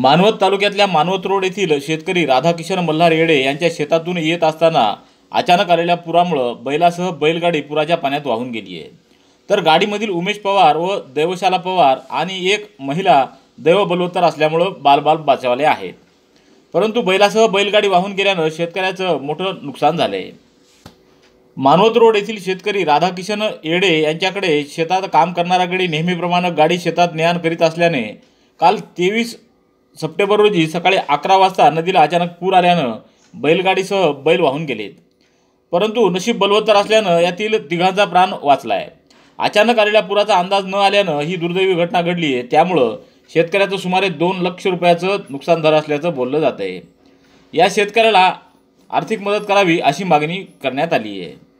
मानवत तालुक्यातल्या मानवत रोड येथील शेतकरी राधाकिशन मल्हार येडे यांच्या शेतातून येत असताना अचानक आलेल्या पुरामुळं बैलासह बैलगाडी पुराच्या पाण्यात वाहून गेली आहे तर गाडीमधील उमेश पवार व दैवशाला पवार आणि एक महिला दैव बलवत्तर असल्यामुळं बालबाल बचावले आहेत परंतु बैलासह बैलगाडी वाहून गेल्यानं शेतकऱ्याचं मोठं नुकसान झालं आहे मानवत रोड येथील शेतकरी राधाकिशन येडे यांच्याकडे शेतात काम करणाऱ्याकडे नेहमीप्रमाणे गाडी शेतात ज्ञान करीत असल्याने काल तेवीस सप्टेंबर रोजी सकाळी अकरा वाजता नदीला अचानक पूर आल्यानं बैलगाडीसह बैल वाहून गेलेत परंतु नशीब बलवत्तर असल्यानं यातील तिघांचा प्राण वाचला आहे अचानक आलेल्या पुराचा अंदाज न आल्यानं ही दुर्दैवी घटना घडली आहे त्यामुळं शेतकऱ्याचं सुमारे दोन लक्ष रुपयाचं नुकसान झालं असल्याचं बोललं जात आहे या शेतकऱ्याला आर्थिक मदत करावी अशी मागणी करण्यात आली आहे